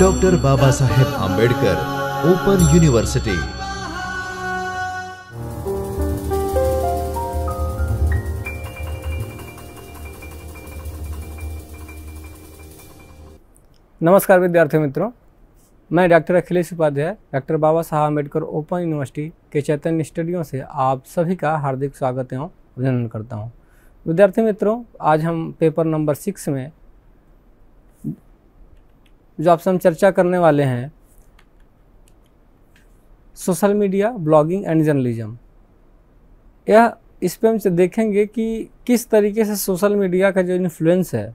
Doctor Baba Saheb Ambedkar open university नमस्कार विद्यार्थी मित्रों मैं doctor Akhilesh Upadhyay doctor Baba Sahab Ambedkar open university के चैतन्य स्टडियो से आप सभी का हार्दिक स्वागत एवं अभिनंदन करता हूँ विद्यार्थी मित्रों आज हम पेपर नंबर सिक्स में जो आपसे हम चर्चा करने वाले हैं social media blogging and journalism यह इस पर हम देखेंगे कि किस तरीके से सोशल मीडिया का जो इन्फ्लुएंस है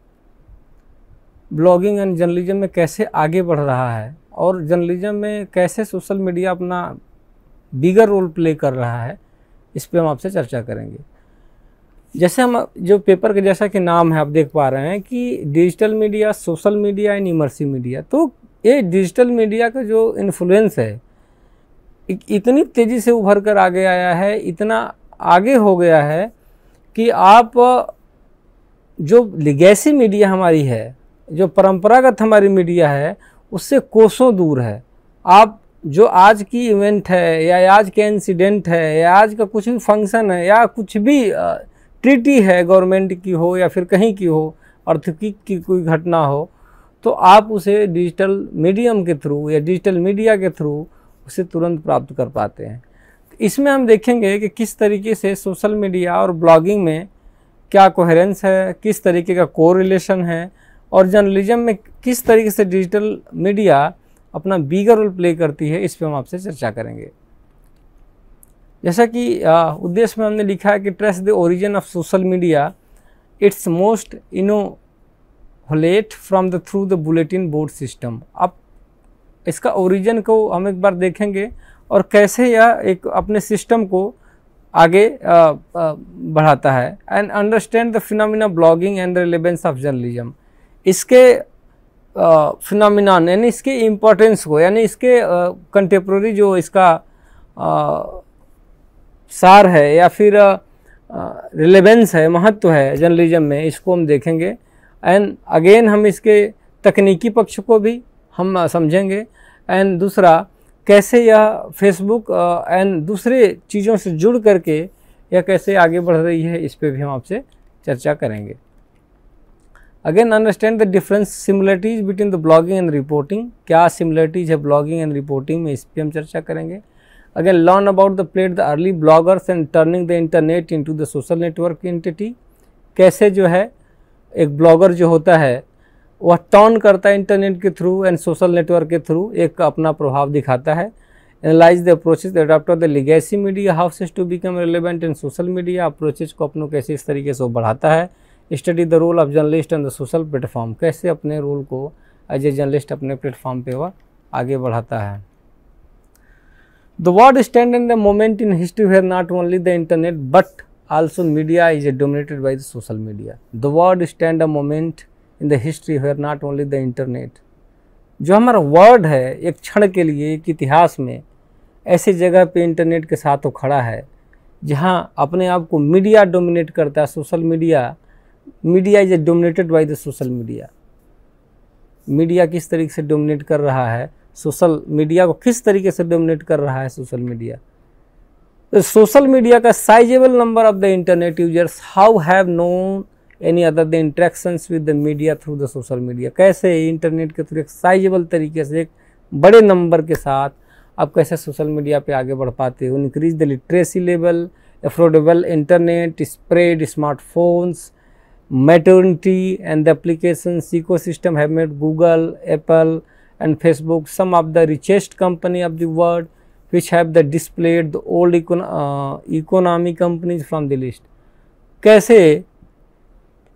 ब्लॉगिंग एंड जर्नलिज्म में कैसे आगे बढ़ रहा है और जर्नलिज्म में कैसे सोशल मीडिया अपना बिगर रोल प्ले कर रहा है इस पर हम आपसे चर्चा करेंगे जैसे हम जो पेपर के जैसा कि नाम है आप देख पा रहे हैं कि digital media social media and immersive media तो ये डिजिटल मीडिया का जो इन्फ्लुएंस है इतनी तेज़ी से उभर कर आगे आया है इतना आगे हो गया है कि आप जो लिगेसी मीडिया हमारी है जो परंपरागत हमारी मीडिया है उससे कोसों दूर है आप जो आज की इवेंट है या आज के इंसिडेंट है या आज का कुछ भी फंक्शन है या कुछ भी ट्रीटी है गवर्नमेंट की हो या फिर कहीं की हो अर्थक्विक की कोई घटना हो तो आप उसे डिजिटल मीडियम के थ्रू या डिजिटल मीडिया के थ्रू उसे तुरंत प्राप्त कर पाते हैं इसमें हम देखेंगे कि किस तरीके से सोशल मीडिया और ब्लॉगिंग में क्या कोहरेंस है किस तरीके का को रिलेशन है और जर्नलिज्म में किस तरीके से डिजिटल मीडिया अपना बीगर रोल प्ले करती है इस पर हम आपसे चर्चा करेंगे जैसा कि उद्देश्य में हमने लिखा है कि trace the origin of social media it's most holed from the through the bulletin board system अब इसका ओरिजिन को हम एक बार देखेंगे और कैसे यह एक अपने सिस्टम को आगे बढ़ाता है and understand the phenomena blogging and relevance of journalism इसके फिनोमिना यानी इसके इम्पोर्टेंस को यानी इसके कंटेम्प्रोरी जो इसका सार है या फिर रिलेवेंस है महत्व है जर्नलिज्म में इसको हम देखेंगे एंड अगेन हम इसके तकनीकी पक्ष को भी हम समझेंगे एंड दूसरा कैसे यह फेसबुक एंड दूसरे चीज़ों से जुड़ करके यह कैसे आगे बढ़ रही है इस पर भी हम आपसे चर्चा करेंगे again understand the difference similarities between the blogging and reporting क्या सिमिलरिटीज है ब्लॉगिंग एंड रिपोर्टिंग में इस पर हम चर्चा करेंगे Again, learn about the played the early bloggers and turning the internet into the social network entity. कैसे जो है एक ब्लॉगर जो होता है वह टर्न करता है इंटरनेट के थ्रू एंड सोशल नेटवर्क के थ्रू एक अपना प्रभाव दिखाता है analyse the approaches adapter the legacy media houses to become relevant in social media approaches को अपनों कैसे इस तरीके से बढ़ाता है study the role of journalist and the social platform कैसे अपने रोल को एज ए जर्नलिस्ट अपने प्लेटफॉर्म पर वह आगे बढ़ाता है The word stand in the moment in history where not only the internet but also media is dominated by the social media. The word stand a moment in the history where not only the internet जो हमारा word है एक क्षण के लिए एक इतिहास में ऐसे जगह पे इंटरनेट के साथ वो खड़ा है जहाँ अपने आप को मीडिया डोमिनेट करता है social media media is a dominated by the social media media किस तरीके से डोमिनेट कर रहा है सोशल मीडिया को किस तरीके से डोमिनेट कर रहा है सोशल मीडिया तो सोशल मीडिया का sizable number of the internet users how have known any other the interaction with the media through the social media कैसे इंटरनेट के थ्रू एक साइजेबल तरीके से एक बड़े नंबर के साथ आप कैसे सोशल मीडिया पे आगे बढ़ पाते हो increase the literacy level affordable internet spread smartphones and the the ecosystem have made Google Apple and Facebook, some of the richest company of the world which have the displayed the old econ uh, economy companies from the list. kaise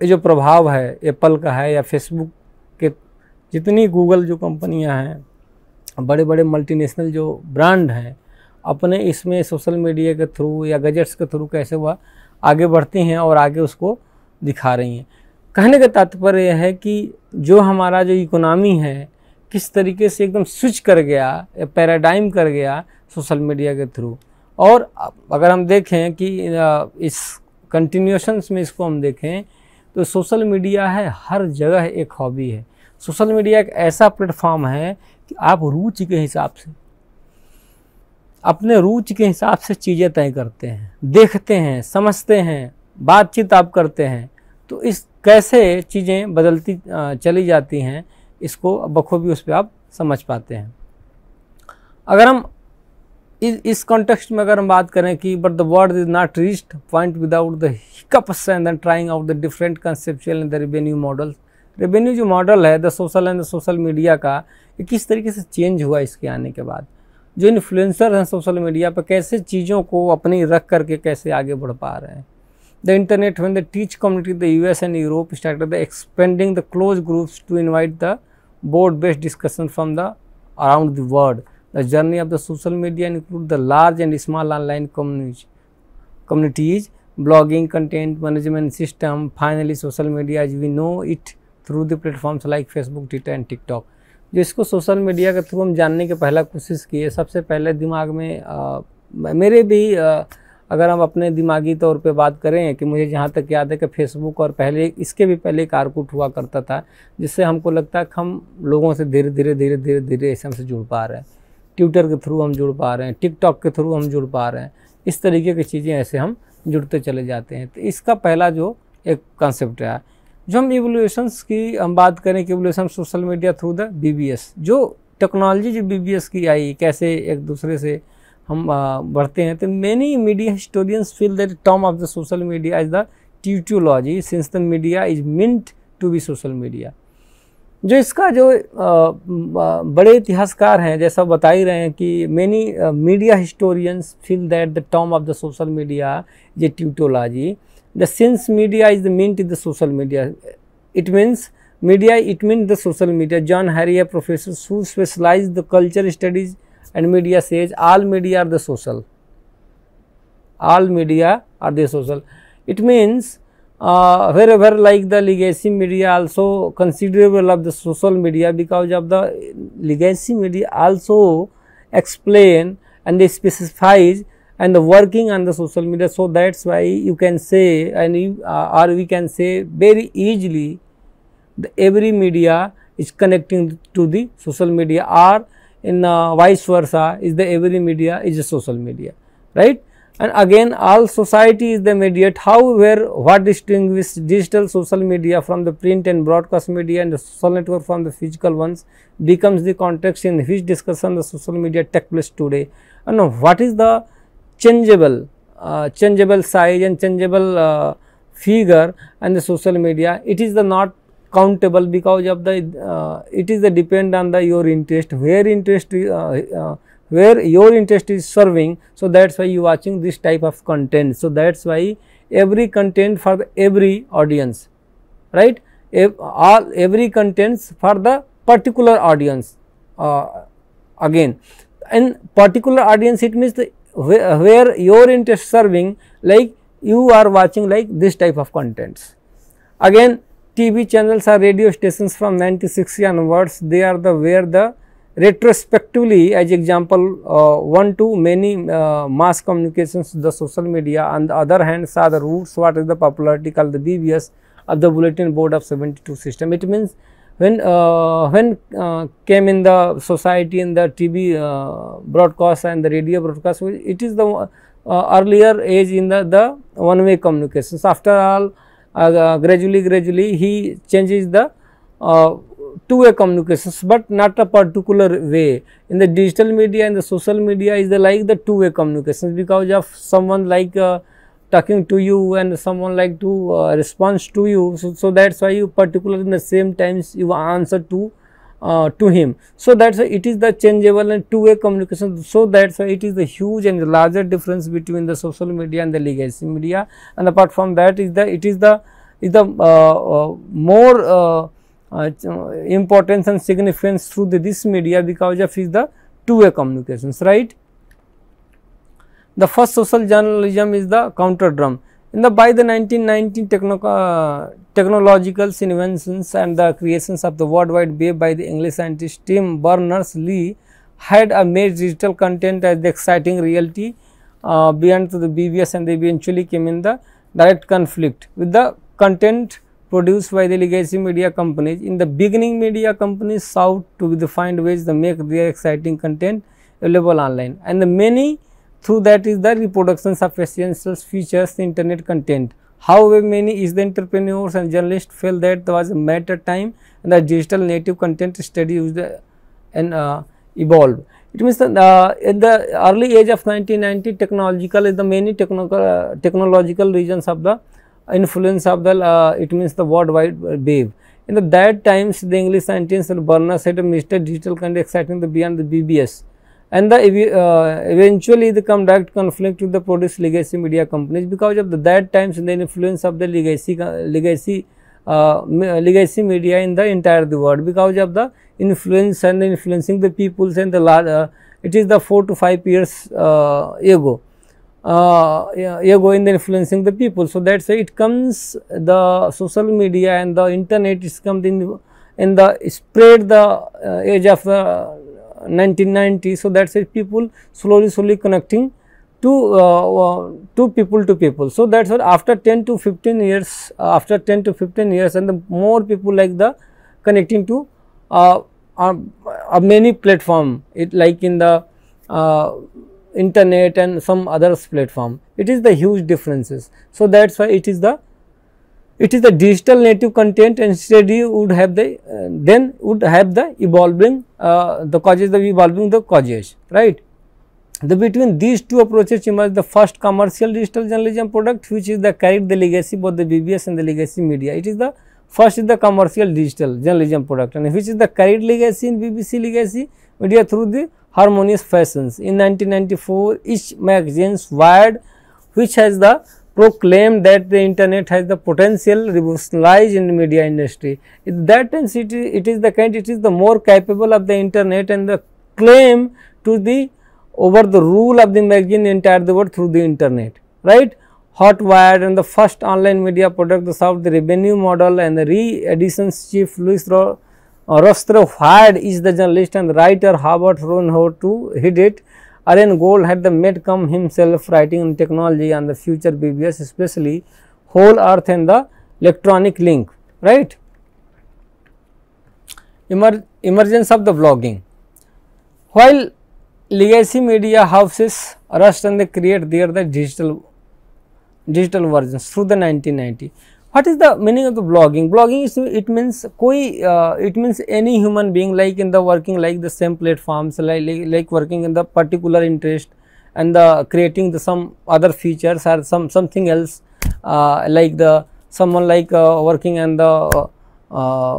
ये जो प्रभाव है Apple का है या Facebook के जितनी Google जो कंपनियां हैं बड़े बड़े मल्टीनेशनल जो ब्रांड हैं अपने इसमें सोशल मीडिया के थ्रू या गजट्स के थ्रू कैसे वह आगे बढ़ती हैं और आगे उसको दिखा रही हैं कहने का तात्पर्य यह है कि जो हमारा जो इकोनॉमी है किस तरीके से एकदम स्विच कर गया पैराडाइम कर गया सोशल मीडिया के थ्रू और अगर हम देखें कि इस कंटिन्यूशंस में इसको हम देखें तो सोशल मीडिया है हर जगह एक हॉबी है सोशल मीडिया एक ऐसा प्लेटफॉर्म है कि आप रुचि के हिसाब से अपने रुचि के हिसाब से चीज़ें तय करते हैं देखते हैं समझते हैं बातचीत आप करते हैं तो इस कैसे चीज़ें बदलती चली जाती हैं इसको बखूबी उस पर आप समझ पाते हैं अगर हम इस इस कॉन्टेक्स्ट में अगर हम बात करें कि but the word is not reached point without the hiccups and trying out the different conceptual and the revenue model revenue जो मॉडल है the social and the social media का ये किस तरीके से चेंज हुआ इसके आने के बाद जो इन्फ्लुएंसर हैं सोशल मीडिया पर कैसे चीज़ों को अपनी रख करके कैसे आगे बढ़ पा रहे हैं the internet when the tech community the U S and Europe start the expanding the close groups to invite the board based discussion from the around the world the journey of the social media include the large and small online communities communities blogging content management system finally social media as we know it through the platforms like facebook twitter and tiktok जो इसको social media के through हम जानने की पहला कोशिश की है सबसे पहले दिमाग में आ, मेरे भी आ, अगर हम अपने दिमागी तौर पे बात करें कि मुझे जहाँ तक याद है कि फेसबुक और पहले इसके भी पहले एक आरकूट हुआ करता था जिससे हमको लगता है कि हम लोगों से धीरे धीरे धीरे धीरे धीरे ऐसे हमसे जुड़ पा रहे हैं ट्विटर के थ्रू हम जुड़ पा रहे हैं टिकटॉक के थ्रू हम जुड़ पा रहे हैं इस तरीके की चीज़ें ऐसे हम जुड़ते चले जाते हैं तो इसका पहला जो एक कॉन्सेप्ट है जो हम इवोल्यूशंस की हम बात करें कि evolution social media through the B जो टेक्नोलॉजी जो बी की आई कैसे एक दूसरे से हम बढ़ते हैं तो many media historians feel that term of the social media is the tautology since the media is meant to be social media जो इसका जो बड़े इतिहासकार हैं जैसा बता ही रहे हैं कि many media historians feel that the term of the social media is a tautology the since media is the meant is the social media it means media it mean the social media John Harry a professor who specialise the culture studies and media says all media are the social all media are the social it means uh, wherever like the legacy media also considerable of the social media because of the legacy media also explain and they specifies and the working on the social media so that's why you can say and you, uh, or we can say very easily the every media is connecting to the social media or in uh, vice versa is the every media is the social media right and again all society is the mediate however what distinguishes digital social media from the print and broadcast media and the social network from the physical ones becomes the context in which discussion the social media take place today and what is the changeable uh, changeable size and changeable uh, figure and the social media it is the not countable because of the uh, it is the depend on the your interest where interest uh, uh, where your interest is serving so that's why you watching this type of content so that's why every content for every audience right all every contents for the particular audience uh, again in particular audience it means the where your interest serving like you are watching like this type of contents again TV channels are radio stations from 1960 onwards, they are the where the retrospectively as example uh, one to many uh, mass communications the social media on the other hand are the roots what is the popularity called the BBS of the bulletin board of 72 system it means when uh, when uh, came in the society in the TV uh, broadcast and the radio broadcast it is the uh, earlier age in the, the one way communications after all uh, gradually gradually he changes the uh, two-way communications but not a particular way in the digital media and the social media is the like the two-way communications because of someone like uh, talking to you and someone like to uh, response to you so, so that's why you particularly in the same times you answer to uh, to him. So that's why it is the changeable and two-way communication. So that's why it is the huge and the larger difference between the social media and the legacy media. And apart from that, is the it is the is the uh, uh, more uh, uh, importance and significance through the, this media because of is the two-way communications, right? The first social journalism is the counter drum. In the by the 1919 technological inventions and the creations of the worldwide web by the English scientist Tim Berners-Lee had a made digital content as the exciting reality uh, beyond the BBS and they eventually came in the direct conflict with the content produced by the legacy media companies. In the beginning, media companies sought to find ways to make their exciting content available online and the many through that is the reproduction of essential features internet content. However, many is the entrepreneurs and journalists feel that there was a matter time and the digital native content study used and uh, evolved. It means that uh, the early age of 1990, technological is the many technical, uh, technological regions of the influence of the, uh, it means the worldwide wave. In the that times, the English scientist Berners said, Mr. Digital content exciting the beyond the BBS and the uh, eventually the come direct conflict with the produce legacy media companies because of the that times the influence of the legacy uh, legacy uh, legacy media in the entire the world because of the influence and influencing the peoples and the large, uh, it is the 4 to 5 years uh, ago ago in the influencing the people so that's why it comes the social media and the internet is coming in in the spread the age of 1990. So, that is people slowly slowly connecting to, uh, uh to people to people. So, that is why after 10 to 15 years, uh, after 10 to 15 years and the more people like the connecting to uh, uh, uh many platform, it like in the internet and some others platform, it is the huge differences. So, that is why it is the it is the digital native content and steady would have the uh, then would have the evolving uh, the causes the evolving the causes right the between these two approaches emerged the first commercial digital journalism product which is the carried the legacy both the bbs and the legacy media it is the first is the commercial digital journalism product and which is the carried legacy in bbc legacy media through the harmonious fashions in 1994 each magazines wired which has the proclaim that the internet has the potential revolutionize in media industry. In that sense, it is, it is the kind, it is the more capable of the internet and the claim to the over the rule of the magazine entire the world through the internet, right. Hotwire and the first online media product the South, the revenue model and the re-editions chief Louis uh, Rostro fired is the journalist and the writer Howard how to hit it Aryan Gold had the Met come himself writing on technology and the future BBS, especially whole earth and the electronic link, right? Emer emergence of the blogging. While legacy media houses rust and they create their the digital digital versions through the 1990 what is the meaning of the blogging blogging is it means koi uh, it means any human being like in the working like the same platforms like, like, like working in the particular interest and the creating the some other features or some something else uh, like the someone like uh, working and the uh,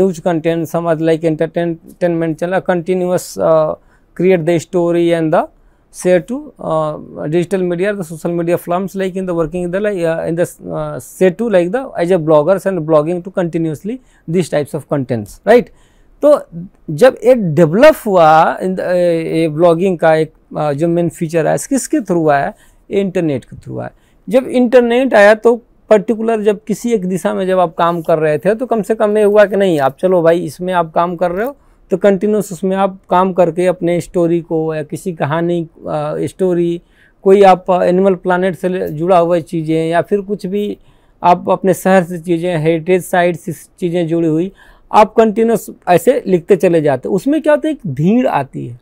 news content some like entertainment channel continuous uh, create the story and the say to uh, digital media the social media firms like in the working in the like uh, in the uh, say to like the as a bloggers and blogging to continuously these types of contents right तो जब एक develop हुआ ये blogging का एक जो main feature है किसके थ्रू आया इंटरनेट के थ्रू आया जब इंटरनेट आया तो पर्टिकुलर जब किसी एक दिशा में जब आप काम कर रहे थे तो कम से कम ये हुआ कि नहीं आप चलो भाई इसमें आप काम कर रहे हो तो कंटिन्यूस उसमें आप काम करके अपने स्टोरी को या किसी कहानी स्टोरी कोई आप एनिमल प्लानट से जुड़ा हुआ चीज़ें या फिर कुछ भी आप अपने शहर से चीज़ें हेरिटेज साइट से चीज़ें जुड़ी हुई आप कंटिन्यूस ऐसे लिखते चले जाते उसमें क्या होता है एक भीड़ आती है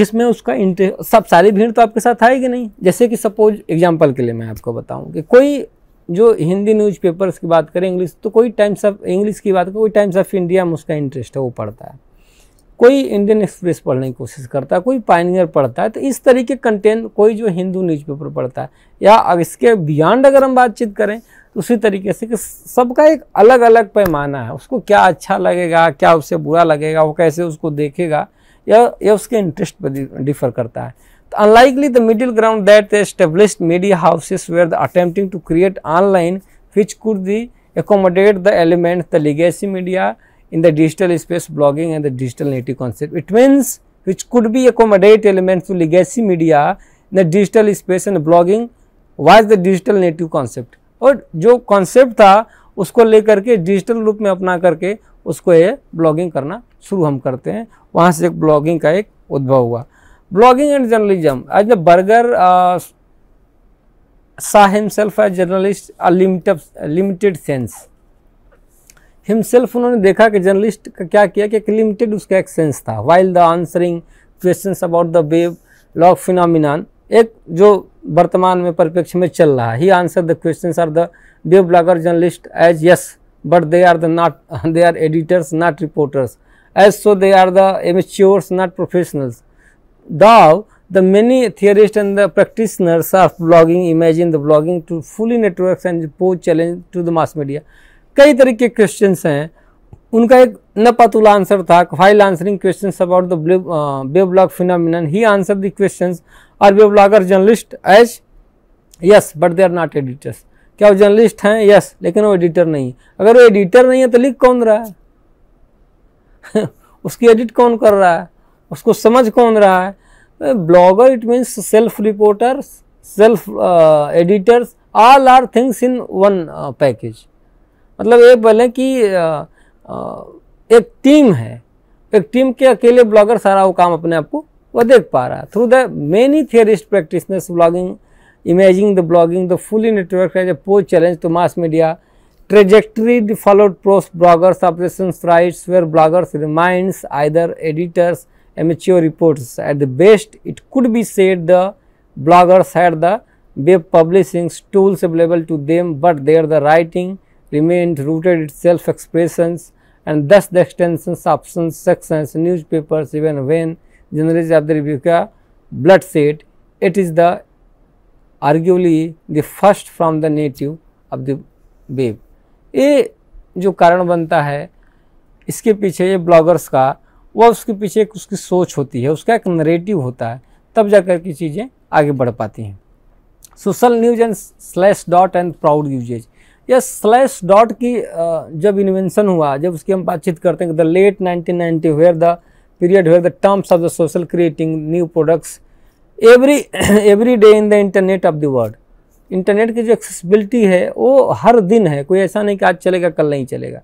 जिसमें उसका इंटरेस्ट सब सारी भीड़ तो आपके साथ आएगी नहीं जैसे कि सपोज एग्जाम्पल के लिए मैं आपको बताऊं कि कोई जो हिंदी न्यूज़पेपर्स की बात करें इंग्लिश तो कोई टाइम्स ऑफ इंग्लिश की बात करें कोई टाइम्स ऑफ इंडिया में उसका इंटरेस्ट है वो पढ़ता है कोई इंडियन एक्सप्रेस पढ़ने की कोशिश करता है कोई पाइनियर पढ़ता है तो इस तरीके कंटेंट कोई जो हिंदू न्यूज़पेपर पढ़ता है या इसके बियॉन्ड अगर हम बातचीत करें तो उसी तरीके से कि सबका एक अलग अलग पैमाना है उसको क्या अच्छा लगेगा क्या उससे बुरा लगेगा वो कैसे उसको देखेगा या या उसके इंटरेस्ट पर डिफर करता है unlikely the middle ground that the established media houses were attempting to create online which could accommodate the elements the legacy media in the digital space blogging and the digital native concept it means which could be accommodate elements to legacy media in the digital space and blogging was the digital native concept और जो concept था उसको लेकर के digital रूप में अपना करके उसको ये blogging करना शुरू हम करते हैं वहाँ से एक blogging का एक उद्भव हुआ blogging and journalism as the burger uh, saw himself as journalist a limited himself उन्होंने देखा कि जर्नलिस्ट का क्या किया कि एक लिमिटेड उसका एक सेंस था while the answering question about the web log phenomenon एक जो वर्तमान में परिप्रेक्ष्य में चल रहा है ही answer the question are the web blogger journalist as yes but they are the not they are editors not reporters as so they are the amateurs not professionals Though the many theorists and the practitioners of blogging imagine the blogging to fully networks and pose challenge to the mass media. कई तरह के questions हैं उनका एक न पतुला answer था while answering question about the way blog phenomenon he answer the question are we blogger journalist as yes but they are not editors क्या वो जर्नलिस्ट हैं यस लेकिन वो एडिटर नहीं अगर वो एडिटर नहीं है तो लिख कौन रहा है उसकी एडिट कौन कर रहा है उसको समझ कौन रहा है blogger it means self reporter self editors all are things in one package मतलब ये बोले कि uh, uh, एक टीम है एक टीम के अकेले ब्लॉगर सारा वो काम अपने आप को वह देख पा रहा है through the many theorist practitioners blogging imaging the blogging the fully network as a pose challenge to mass media trajectory the followed pros bloggers operation rights where bloggers remind either editors amateur reports. At the best, it could be said the bloggers had the web publishing tools available to them, but there the writing remained rooted in self-expressions and thus the extensions, options, sections, newspapers, even when journalists of the rebuka blood said it is the arguably the first from the native of the web. ये jo karan banta hai iske piche ye bloggers ka वह उसके पीछे एक उसकी सोच होती है उसका एक नरेटिव होता है तब जाकर के चीज़ें आगे बढ़ पाती हैं social news and slash dot and proud uses यह स्लैश डॉट की जब इन्वेंशन हुआ जब उसकी हम बातचीत करते हैं the late 1990 where the period where the terms of the social creating new products every every day in the internet of the world internet की जो एक्सेसिबिलिटी है वो हर दिन है कोई ऐसा नहीं कि आज चलेगा कल नहीं चलेगा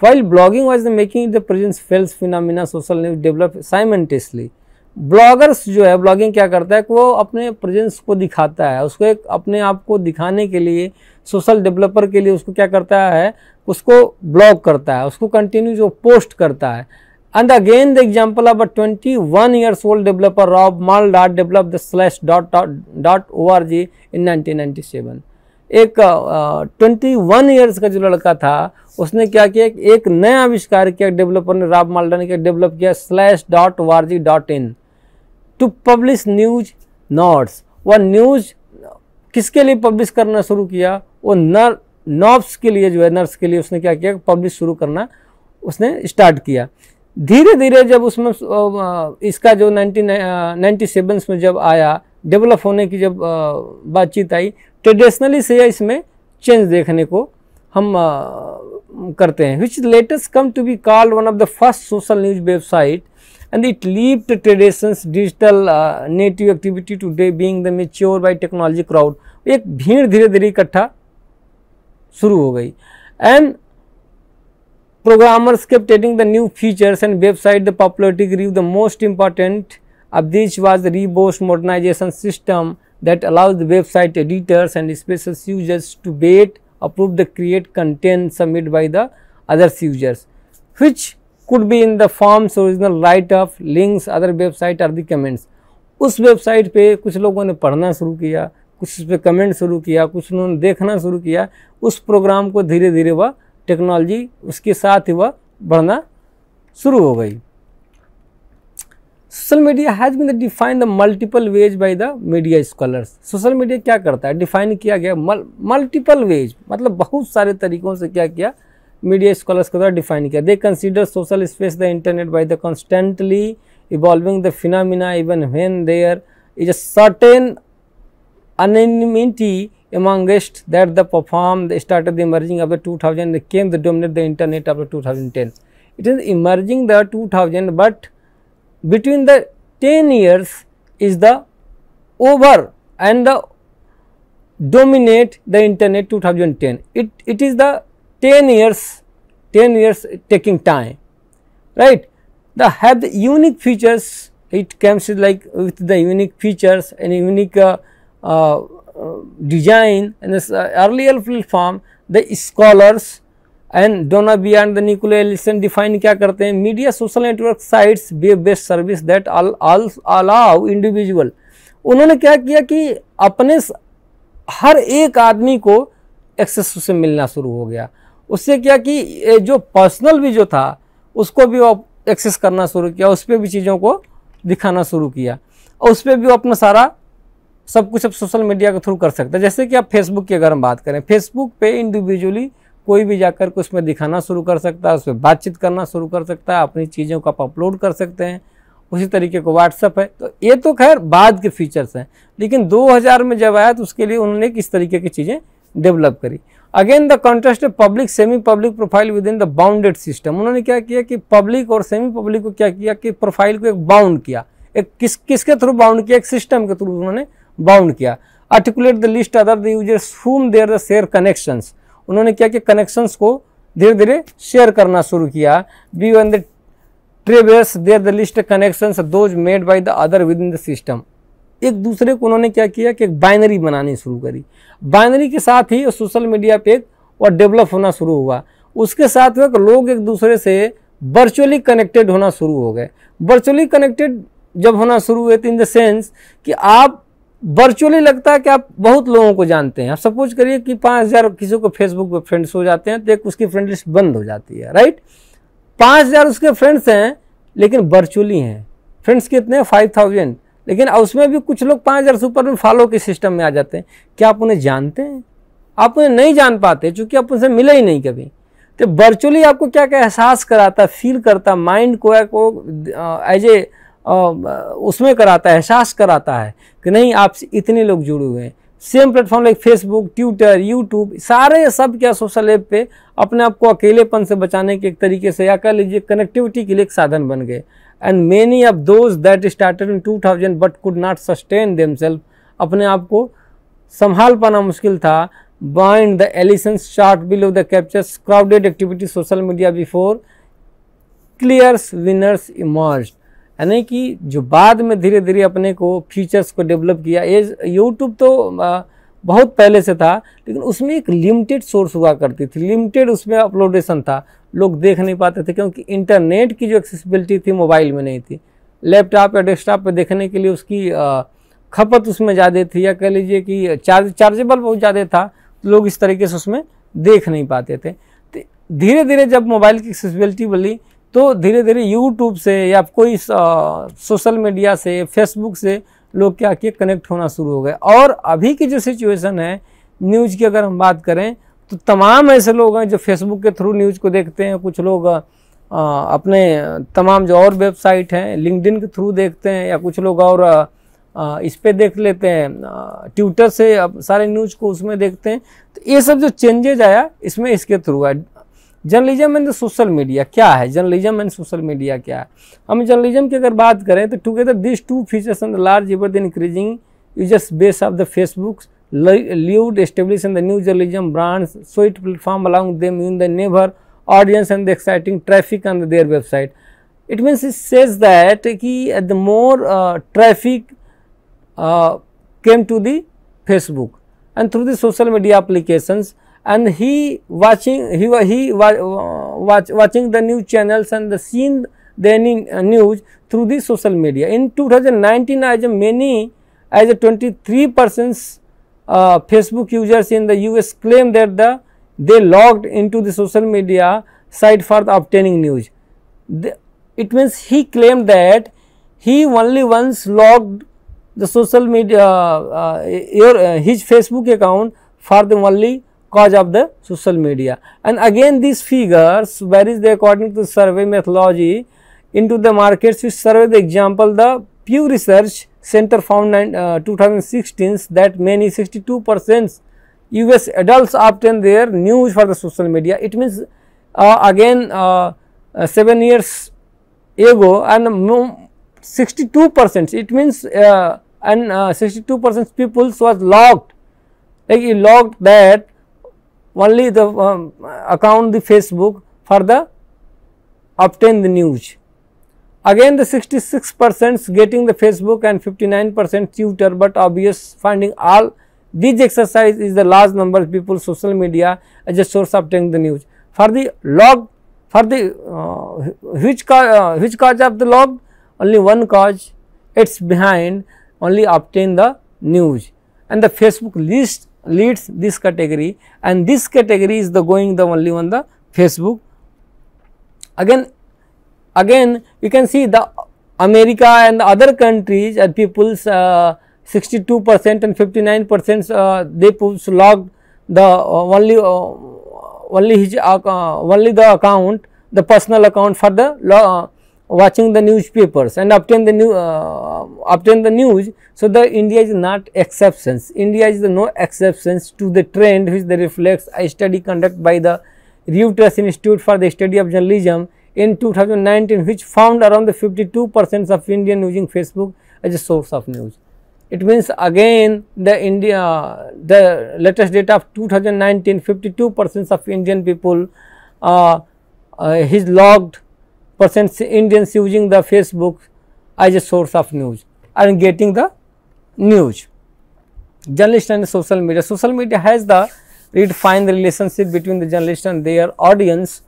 while blogging was the making the presence fails phenomena social news develop simultaneously bloggers जो है ब्लॉगिंग क्या करता है कि वो अपने प्रेजेंस को दिखाता है उसको एक अपने आप को दिखाने के लिए सोशल डेवलपर के लिए उसको क्या करता है उसको ब्लॉग करता है उसको कंटिन्यू जो पोस्ट करता है and again the example of a twenty one years old developer Rob Malda dot develop the slash dot dot O R G in nineteen ninety seven एक ट्वेंटी वन ईयर्स का जो लड़का था उसने क्या किया एक नया आविष्कार किया डेवलपर ने राब माल्डा ने क्या डेवलप किया slash dot org dot in to publish news notes वह न्यूज किसके लिए पब्लिश करना शुरू किया वो नर नॉब्स के लिए जो है नर्स के लिए उसने क्या किया पब्लिश शुरू करना उसने स्टार्ट किया धीरे धीरे जब उसमें इसका जो नाइनटीन नाइन्टी सेवन्स में जब आया डेवलप होने की जब बातचीत आई ट्रेडिशनली से इसमें चेंज देखने को हम करते हैं which latest come to be called one of the first social news website and it leaped traditions digital native activity today being the mature by technology crowd एक भीड़ धीरे धीरे इकट्ठा शुरू हो गई and programmers kept adding the new features and website the popularity rev the most important अब this was the reboost modernization system that allows the website editors and special users to bet approve the create content submit by the other users which could be in the forms original write up links other website or the comments उस website पे कुछ लोगों ने पढ़ना शुरू किया कुछ उस पर कमेंट शुरू किया कुछ उन्होंने देखना शुरू किया उस प्रोग्राम को धीरे धीरे वह टेक्नोलॉजी उसके साथ ही वह बढ़ना शुरू हो गई social media has been define the multiple ways by the media scholars social media क्या करता है डिफाइन किया गया मल्टीपल वेज मतलब बहुत सारे तरीकों से क्या किया मीडिया स्कॉलर्स के द्वारा डिफाइन किया they consider social space the internet by the constantly evolving the phenomena even when there is a certain anonymity the that the perform the started the the came the dominate the internet of the two thousand ten it is emerging the two thousand but between the 10 years is the over and the dominate the internet 2010 it it is the 10 years 10 years taking time right the have the unique features it comes like with the unique features and unique uh, uh, design and this uh, earlier form. the scholars and Donna beyond the Nicole Ellison define क्या करते हैं media social network sites web based service that allow individual उन्होंने क्या किया कि अपने हर एक आदमी को एक्सेस से मिलना शुरू हो गया उससे क्या कि जो पर्सनल भी जो था उसको भी वो एक्सेस करना शुरू किया उस पर भी चीज़ों को दिखाना शुरू किया और उस पर भी वो अपना सारा सब कुछ अब सोशल मीडिया के थ्रू कर सकते हैं जैसे कि आप फेसबुक की अगर हम बात करें फेसबुक पे इंडिविजुअली कोई भी जाकर के उसमें दिखाना शुरू कर सकता है उसमें बातचीत करना शुरू कर सकता है अपनी चीज़ों को आप अपलोड कर सकते हैं उसी तरीके को व्हाट्सअप है तो ये तो खैर बाद के फीचर्स हैं लेकिन 2000 में जब आया तो उसके लिए उन्होंने किस तरीके की चीज़ें डेवलप करी again the contrast public semi public profile within the bounded system उन्होंने क्या किया कि पब्लिक और सेमी पब्लिक को क्या किया कि प्रोफाइल को एक बाउंड किया एक किस किसके थ्रू बाउंड किया एक सिस्टम के थ्रू उन्होंने बाउंड किया articulate the list other the users whom there the share connections उन्होंने क्या कि कनेक्शंस को धीरे धीरे शेयर करना शुरू किया be one the there the list connection those made by the other within the system एक दूसरे को उन्होंने क्या किया कि एक बाइनरी बनानी शुरू करी बाइनरी के साथ ही सोशल मीडिया पे और डेवलप होना शुरू हुआ उसके साथ में लोग एक दूसरे से वर्चुअली कनेक्टेड होना शुरू हो गए वर्चुअली कनेक्टेड जब होना शुरू हुए थे इन द सेंस कि आप वर्चुअली लगता है कि आप बहुत लोगों को जानते हैं आप सपोज करिए कि पाँच हज़ार किसी को फेसबुक पे फ्रेंड्स हो जाते हैं तो एक उसकी फ्रेंड लिस्ट बंद हो जाती है राइट पाँच हज़ार उसके फ्रेंड्स हैं लेकिन वर्चुअली हैं फ्रेंड्स कितने फाइव थाउजेंड लेकिन उसमें भी कुछ लोग पाँच हज़ार से ऊपर में फॉलो के सिस्टम में आ जाते हैं क्या आप उन्हें जानते हैं आप उन्हें नहीं जान पाते चूँकि आप उनसे मिले ही नहीं कभी तो वर्चुअली आपको क्या क्या एहसास कराता फील करता माइंड को एज ए उसमें कराता है एहसास कराता है कि नहीं आपसे इतने लोग जुड़े हुए हैं same platform like Facebook Twitter YouTube सारे सब क्या सोशल ऐप पे अपने आप को अकेलेपन से बचाने के एक तरीके से या कह लीजिए कनेक्टिविटी के लिए एक साधन बन गए and many of those that started in two thousand but could not sustain them self अपने आप को संभाल पाना मुश्किल था bind the Ellison's chart below the captures crowded activity social media before clears winners emerge यानी कि जो बाद में धीरे धीरे अपने को फीचर्स को डेवलप किया ये यूट्यूब तो बहुत पहले से था लेकिन उसमें एक लिमिटेड सोर्स हुआ करती थी लिमिटेड उसमें अपलोडेशन था लोग देख नहीं पाते थे क्योंकि इंटरनेट की जो एक्सेसिबिलिटी थी मोबाइल में नहीं थी लैपटॉप या डेस्कटॉप पर देखने के लिए उसकी खपत उसमें ज़्यादा थी या कह लीजिए कि चार्ज चार्जेबल बहुत ज़्यादा था तो लोग इस तरीके से उसमें देख नहीं पाते थे तो धीरे धीरे जब मोबाइल की एक्सेसिबिलिटी बढ़ी तो धीरे धीरे यूट्यूब से या कोई सोशल मीडिया से फेसबुक से लोग क्या किए कनेक्ट होना शुरू हो गए और अभी की जो सिचुएशन है न्यूज़ की अगर हम बात करें तो तमाम ऐसे लोग हैं जो फेसबुक के थ्रू न्यूज़ को देखते हैं कुछ लोग आ, अपने तमाम जो और वेबसाइट हैं लिंकडिन के थ्रू देखते हैं या कुछ लोग और आ, इस पर देख लेते हैं ट्विटर से अब सारे न्यूज़ को उसमें देखते हैं तो ये सब जो चेंजेज आया इसमें इसके थ्रू आया जर्नलिज्म एंड सोशल मीडिया क्या है जर्नलिज्म एंड सोशल मीडिया क्या है हम जर्नलिज्म की अगर बात करें तो together this two features and large ever दिन increasing users base of the Facebook lured establish in the new journalism brands sweet platform along them in the never audience and the exciting traffic on their website it means it says that कि the more traffic came to the Facebook and through the social media applications and he watching he he watch, watching the news channels and the seen the uh, news through the social media. In 2019, as many as 23 percent uh, Facebook users in the US claim that the they logged into the social media site for the obtaining news. The, it means he claimed that he only once logged the social media uh, uh your, uh, his Facebook account for the only cause of the social media. And again these figures varies the according to survey methodology into the markets which survey the example the Pew Research Center found in uh, 2016 that many 62 percent US adults obtain their news for the social media. It means uh, again uh, uh 7 years ago and 62 percent it means uh, and uh, 62 percent peoples was logged like you logged that only the um, account the Facebook for the obtain the news. Again the 66 percent getting the Facebook and 59 percent Twitter, but obvious finding all these exercise is the large number of people social media as uh, a source obtaining the news. For the log, for the uh, which, uh, which cause of the log? Only one cause, it's behind only obtain the news and the Facebook list leads this category and this category is the going the only one the Facebook. Again, again you can see the America and the other countries and people's uh, 62 percent and 59 percent uh, they logged the uh, only uh, only his uh, only the account the personal account for the watching the newspapers and obtain the new uh, obtain the news so the india is not exceptions india is the no exceptions to the trend which the reflects a study conducted by the reuters institute for the study of journalism in 2019 which found around the 52 percent of indian using facebook as a source of news it means again the india the latest data of 2019 52 percent of indian people uh, uh, is logged percent Indians using the Facebook as a source of news and getting the news journalist and social media social media has the redefine the relationship between the journalist and their audience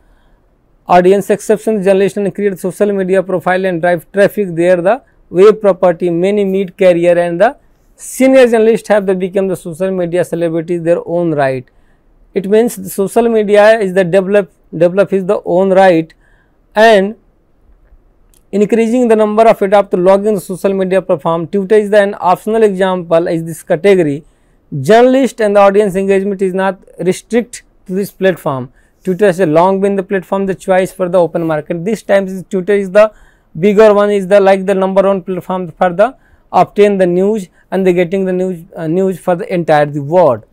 audience exception journalist and create social media profile and drive traffic there the way property many mid career and the senior journalist have the become the social media celebrities their own right it means social media is the develop develop is the own right and increasing the number of adopt logging the social media platform. Twitter is an optional example is this category. Journalist and the audience engagement is not restrict to this platform. Twitter has long been the platform the choice for the open market. This time Twitter is the bigger one is the like the number one platform for the obtain the news and the getting the news uh, news for the entire the world.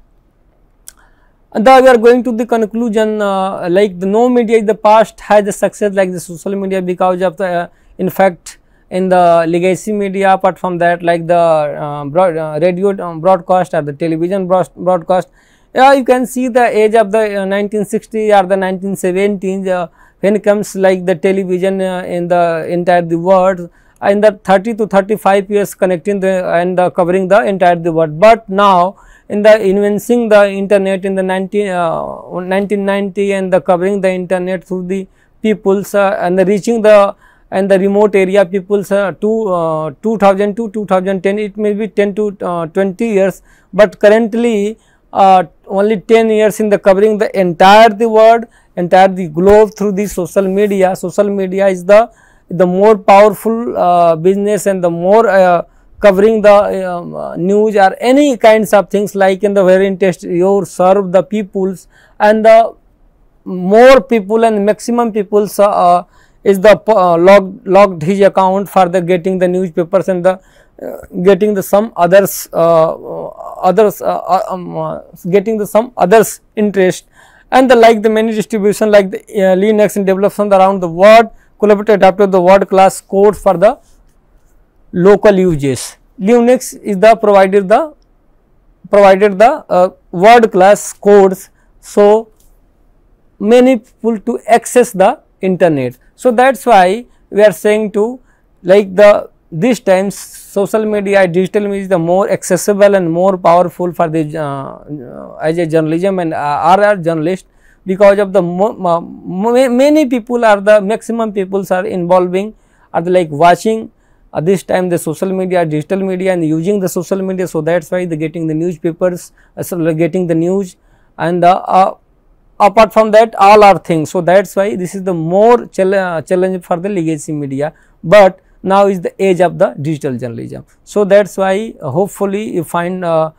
And now we are going to the conclusion uh, like the no media in the past has the success like the social media because of the uh, in fact in the legacy media apart from that like the uh, broad, uh, radio um, broadcast or the television broad broadcast yeah, you can see the age of the 1960 uh, or the 1970s uh, when it comes like the television uh, in the entire the world in the 30 to 35 years connecting the and covering the entire the world but now in the inventing the internet in the 19, uh, 1990 and the covering the internet through the peoples uh, and the reaching the and the remote area peoples uh, to uh, 2000 to 2010 it may be 10 to uh, 20 years but currently uh, only 10 years in the covering the entire the world entire the globe through the social media social media is the the more powerful uh, business and the more covering the uh, news or any kinds of things like in the very interest you serve the peoples and the more people and maximum people uh, uh, is the uh, log, his account for the getting the newspapers and the uh, getting the some others others um, getting the some others interest and the like the many distribution like the linux and development around the world collaborative adapted the world class code for the local uses. Linux is the provided the provided the uh, word class codes. So, many people to access the internet. So, that is why we are saying to like the these times social media digital media is the more accessible and more powerful for the uh, uh as a journalism and uh, journalist because of the many people are the maximum peoples are involving are like watching at this time the social media digital media and using the social media so that's why they're getting the newspapers uh, so getting the news and uh, uh, apart from that all are things so that's why this is the more uh, challenge for the legacy media but now is the age of the digital journalism so that's why uh, hopefully you find uh,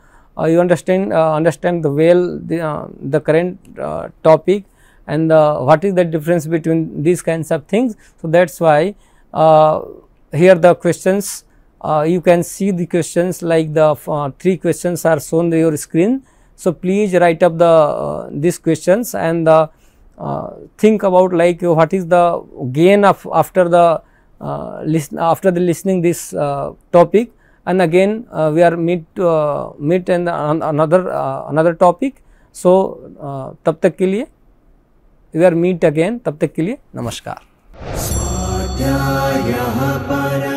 you understand understand the well the, the current topic and what is the difference between these kinds of things so that's why uh, here the questions uh, you can see the questions like the uh, three questions are shown on your screen. So, please write up the uh, these questions and uh, uh, think about like what is the gain of after the uh, listen after the listening this topic and again we are meet meet and another another topic. So, तब तक के लिए we are meet again तब तक के लिए नमस्कार या पर